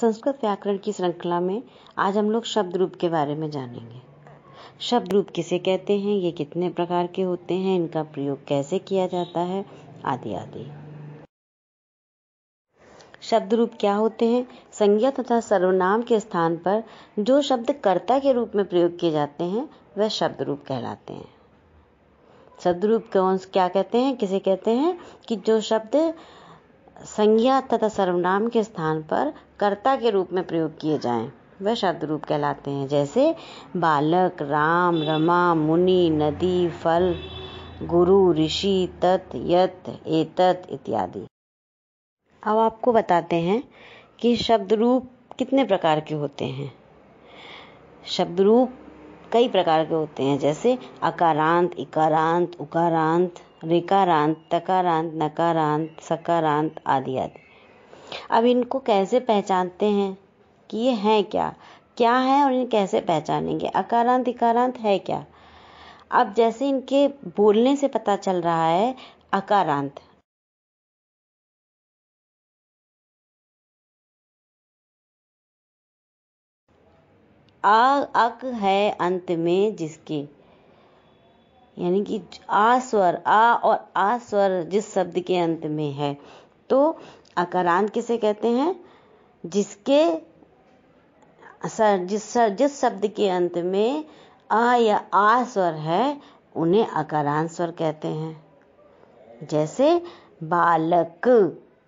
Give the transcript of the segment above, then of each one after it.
संस्कृत व्याकरण की श्रृंखला में आज हम लोग शब्द रूप के बारे में जानेंगे शब्द रूप किसे कहते हैं ये कितने प्रकार के होते हैं इनका प्रयोग कैसे किया जाता है आदि आदि शब्द रूप क्या होते हैं संज्ञा तथा सर्वनाम के स्थान पर जो शब्द कर्ता के रूप में प्रयोग किए जाते हैं वह शब्द रूप कहलाते हैं शब्द रूप कौन क्या कहते हैं किसे कहते हैं कि जो शब्द संज्ञा तथा सर्वनाम के स्थान पर कर्ता के रूप में प्रयोग किए जाएं वह शब्द रूप कहलाते हैं जैसे बालक राम रमा मुनि नदी फल गुरु ऋषि तत् यत एतत इत्यादि अब आपको बताते हैं कि शब्द रूप कितने प्रकार के होते हैं शब्द रूप कई प्रकार के होते हैं जैसे अकारांत इकारांत उकारांत ऋकारांत तकारांत नकारांत सकारांत आदि आदि अब इनको कैसे पहचानते हैं कि ये हैं क्या क्या है और इन कैसे पहचानेंगे अकारांत इकारांत है क्या अब जैसे इनके बोलने से पता चल रहा है अकारांत आ अक है अंत में जिसके यानी कि आ स्वर आ और आ स्वर जिस शब्द के अंत में है तो अकारांत किसे कहते हैं जिसके सर जिस सर जिस शब्द के अंत में आ या आ स्वर है उन्हें अकारांत स्वर कहते हैं जैसे बालक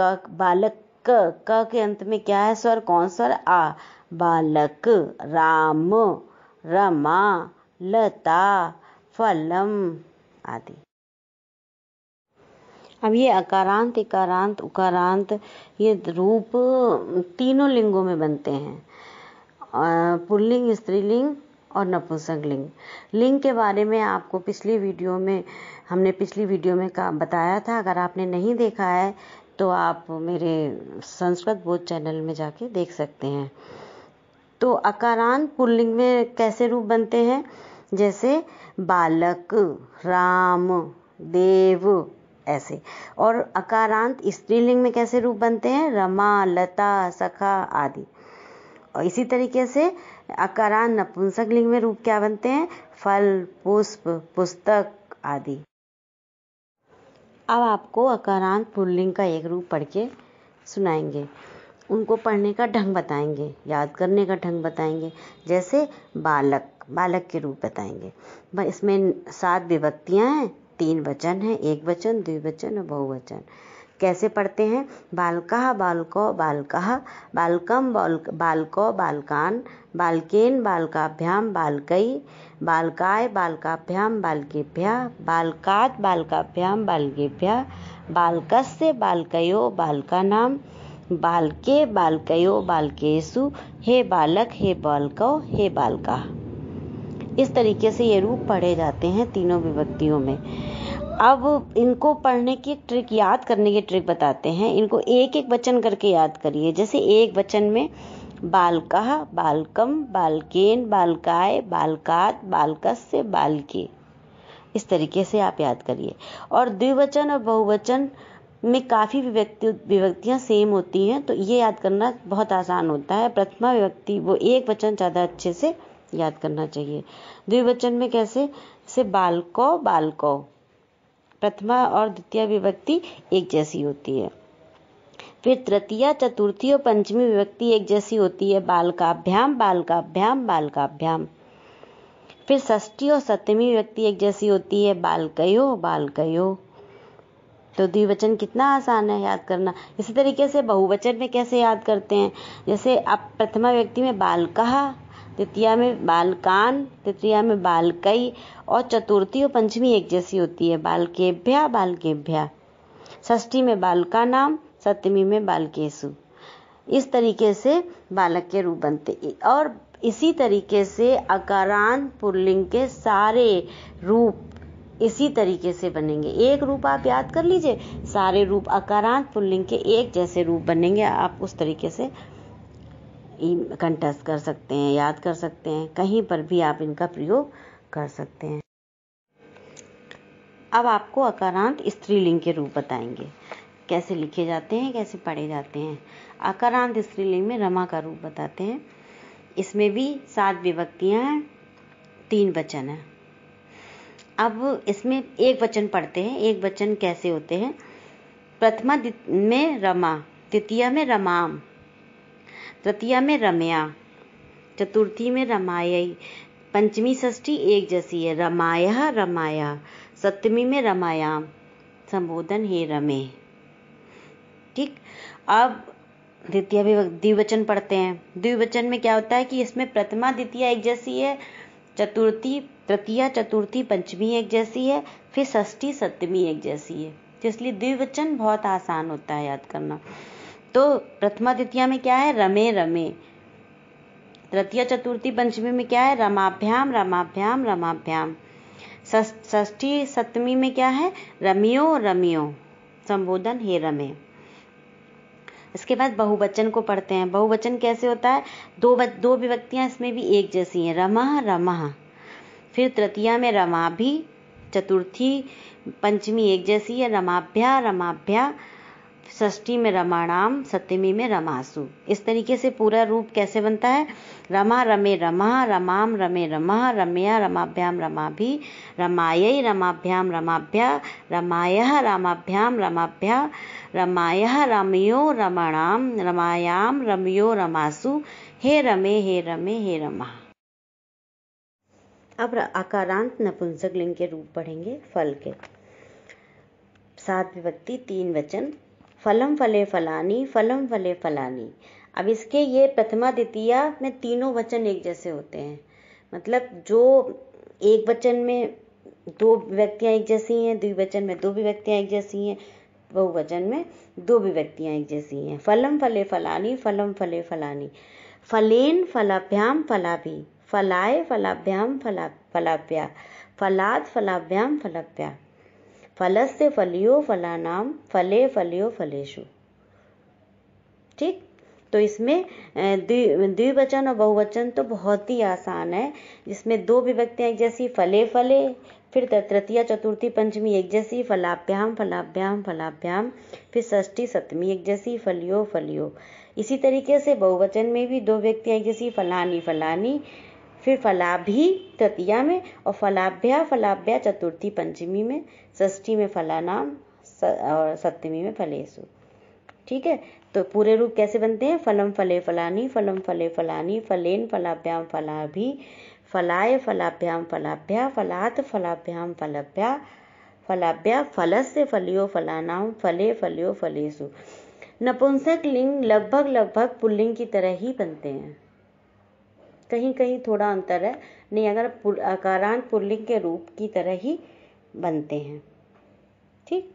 क बालक क क के अंत में क्या है स्वर कौन स्वर आ बालक राम रमा लता फलम आदि अब ये अकारांत इकारांत उकारांत ये रूप तीनों लिंगों में बनते हैं पुल्लिंग स्त्रीलिंग और नपुंसक लिंग लिंग के बारे में आपको पिछली वीडियो में हमने पिछली वीडियो में का बताया था अगर आपने नहीं देखा है तो आप मेरे संस्कृत बोध चैनल में जाके देख सकते हैं तो अकारांत पुल्लिंग में कैसे रूप बनते हैं जैसे बालक राम देव ऐसे और अकारांत स्त्रीलिंग में कैसे रूप बनते हैं रमा लता सखा आदि और इसी तरीके से अकारांत नपुंसक लिंग में रूप क्या बनते हैं फल पुष्प पुस्तक आदि अब आपको अकारांत पुल्लिंग का एक रूप पढ़ के सुनाएंगे उनको पढ़ने का ढंग बताएंगे याद करने का ढंग बताएंगे जैसे बालक बालक के रूप बताएंगे इसमें सात विभक्तियाँ हैं तीन वचन है एक वचन द्विवचन और बहुवचन कैसे पढ़ते हैं बालका बालको बालका बालकम बाल बालको बालकान बालकेन बालकाभ्याम बालकई बालकाय बालकाभ्याम बालकेभ्या बालकात बालकाभ्याम बालकेभ्या बालकस्य बालकयो बालका नाम बालके बालकयो बालकेसु हे बालक हे बालको हे बालका इस तरीके से ये रूप पढ़े जाते हैं तीनों विभक्तियों में अब इनको पढ़ने की ट्रिक याद करने की ट्रिक बताते हैं इनको एक एक वचन करके याद करिए जैसे एक वचन में बालकह बालकम बालकेन बालकाय बालकात बालकस्य बालके इस तरीके से आप याद करिए और द्विवचन और बहुवचन में काफ़ी विभक्ति विभक्तियां सेम होती हैं तो ये याद करना बहुत आसान होता है प्रथमा विभक्ति वो एक वचन ज़्यादा अच्छे से याद करना चाहिए द्विवचन में कैसे से बालको बालको प्रथमा और द्वितीय विभक्ति एक जैसी होती है फिर तृतीय चतुर्थी और पंचमी विभक्ति एक जैसी होती है बालकाभ्याम बालकाभ्याम बालकाभ्याम फिर षष्ठी और सप्तमी विभक्ति एक जैसी होती है बालकयो बालकयो तो द्विवचन कितना आसान है याद करना इसी तरीके से बहुवचन में कैसे याद करते हैं जैसे आप प्रथमा व्यक्ति में बालकहा तृतीय में बालकान तृतीया में बालकई और चतुर्थी और पंचमी एक जैसी होती है बालकेभ्या बालकेभ्या ष्ठी में बालका नाम सप्तमी में बालकेशु इस तरीके से बालक के रूप बनते और इसी तरीके से अकारांत पुल्लिंग के सारे रूप इसी तरीके से बनेंगे एक रूप आप याद कर लीजिए सारे रूप अकारांत पुल्लिंग के एक जैसे रूप बनेंगे आप उस तरीके से कंटस्ट कर सकते हैं याद कर सकते हैं कहीं पर भी आप इनका प्रयोग कर सकते हैं अब आपको अकारांत स्त्रीलिंग के रूप बताएंगे कैसे लिखे जाते हैं कैसे पढ़े जाते हैं अकारांत स्त्रीलिंग में रमा का रूप बताते हैं इसमें भी सात विभक्तियां हैं तीन वचन हैं अब इसमें एक वचन पढ़ते हैं एक वचन कैसे होते हैं प्रथमा में रमा द्वितीय में रमाम तृतीय में रमया चतुर्थी में रमायी पंचमी षष्ठी एक जैसी है रमाया रमाया सप्तमी में रमायाम संबोधन हे रमे ठीक अब द्वितीय द्विवचन पढ़ते हैं द्विवचन में क्या होता है कि इसमें प्रथमा द्वितीय एक जैसी है चतुर्थी तृतीया चतुर्थी पंचमी एक जैसी है फिर षष्ठी सप्तमी एक जैसी है तो इसलिए द्विवचन बहुत आसान होता है याद करना तो प्रथमा द्वितीया में क्या है रमे रमे तृतीय चतुर्थी पंचमी में क्या है रमाभ्याम रमाभ्याम रमाभ्याम षष्ठी सप्तमी में क्या है रमियो रमियो संबोधन हे रमे इसके बाद बहुवचन को पढ़ते हैं बहुवचन कैसे होता है दो दो विभक्तियां इसमें भी एक जैसी हैं रमा रमा फिर तृतीया में रमाभि चतुर्थी पंचमी एक जैसी है रमाभ्या रमाभ्या षष्ठी में रमाणाम सप्तमी में रमासु इस तरीके से पूरा रूप कैसे बनता है रमा रमे रमा रमाम रमे रमा रमया रमाभ्याम रमाभि रमाय रमाभ्याम रमाभ्या रमाय रामाभ्याम रमाभ्या रमाय रमयो रमणाम रमायाम रमयो रमासु हे रमे हे रमे हे रमा अब आकारांत नपुंसक लिंग के रूप पढ़ेंगे फल के सात विभक्ति तीन वचन फलम फले फलानी फलम फले फलानी अब इसके ये प्रथमा द्वितीय में तीनों वचन एक जैसे होते हैं मतलब जो एक वचन में दो व्यक्तियां एक जैसी हैं द्विवचन में दो विभक्तियाँ एक जैसी हैं बहुवचन में दो विभक्तियाँ एक जैसी हैं फलम फले फलानी फलम फले फलानी फलेन फलाभ्याम फलाभी फलाय फलाभ्याम फला फलाभ्या फलाद फलाभ्याम फलाभ्या फलस्य फलियो फलानाम फले फलियो फलेशु ठीक तो इसमें द्विवचन और बहुवचन तो बहुत ही आसान है जिसमें दो विभक्तियां एक जैसी फले फले फिर तृतीय चतुर्थी पंचमी एक जैसी फलाभ्याम फलाभ्याम फलाभ्याम फिर षष्ठी सप्तमी एक जैसी फलियो फलियो इसी तरीके से बहुवचन में भी दो व्यक्तियां एक जैसी फलानी फलानी फिर फलाभी तृतीया में और फलाभ्या फलाभ्या चतुर्थी पंचमी में षष्ठी में फलानाम और सप्तमी में फलेसु ठीक है तो पूरे रूप कैसे बनते हैं फलम फले फलानी फलम फले फलानी फलेन फलाभ्याम फलाभि फलाय फलाभ्याम फलाभ्या फलात फलाभ्याम फलभ्या फलाभ्या फलस्य फलियो फलानाम फले फलियो फलेसु नपुंसक लिंग लगभग लगभग पुल्लिंग की तरह ही बनते हैं कहीं कहीं थोड़ा अंतर है नहीं अगर अकारांत आकारांत पुल्लिंग के रूप की तरह ही बनते हैं ठीक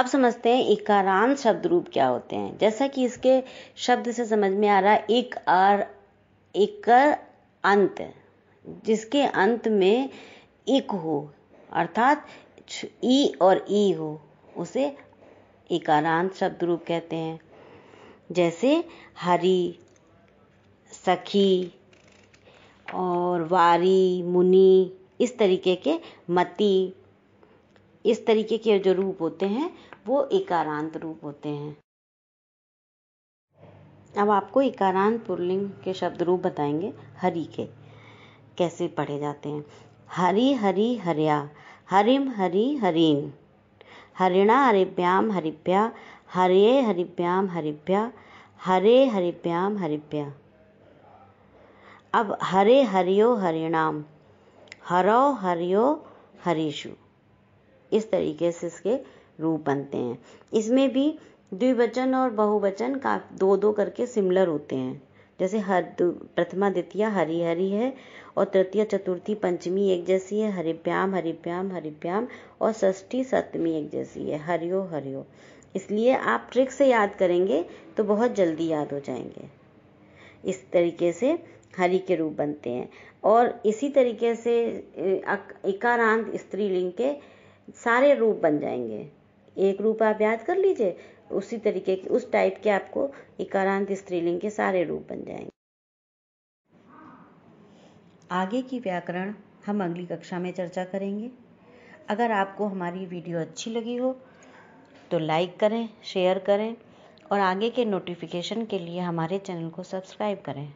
अब समझते हैं इकारांत शब्द रूप क्या होते हैं जैसा कि इसके शब्द से समझ में आ रहा है एक आर एक अंत जिसके अंत में एक हो अर्थात ई और ई हो उसे इकारांत शब्द रूप कहते हैं जैसे हरी सखी और वारी मुनि इस तरीके के मती इस तरीके के जो रूप होते हैं वो इकारांत रूप होते हैं अब आपको इकारांत पुरलिंग के शब्द रूप बताएंगे हरि के कैसे पढ़े जाते हैं हरि हरि हरिया हरिम हरि हरिन हरिणा हरिभ्याम हरिभ्या हरे हरिभ्याम हरिभ्या हरे हरिभ्याम हरिभ्या अब हरे हरियो हरिणाम हरो हरियो हरीशु इस तरीके से इसके रूप बनते हैं इसमें भी द्विवचन और बहुवचन का दो दो करके सिमिलर होते हैं जैसे हर प्रथमा द्वितीय हरी हरी है और तृतीय चतुर्थी पंचमी एक जैसी है हरिप्याम हरिप्याम हरिप्याम और षष्ठी सप्तमी एक जैसी है हरिओ हरिओ इसलिए आप ट्रिक से याद करेंगे तो बहुत जल्दी याद हो जाएंगे इस तरीके से हरि के रूप बनते हैं और इसी तरीके से इकारांत स्त्रीलिंग के सारे रूप बन जाएंगे एक रूप आप याद कर लीजिए उसी तरीके के उस टाइप के आपको इकारांत स्त्रीलिंग के सारे रूप बन जाएंगे आगे की व्याकरण हम अगली कक्षा में चर्चा करेंगे अगर आपको हमारी वीडियो अच्छी लगी हो तो लाइक करें शेयर करें और आगे के नोटिफिकेशन के लिए हमारे चैनल को सब्सक्राइब करें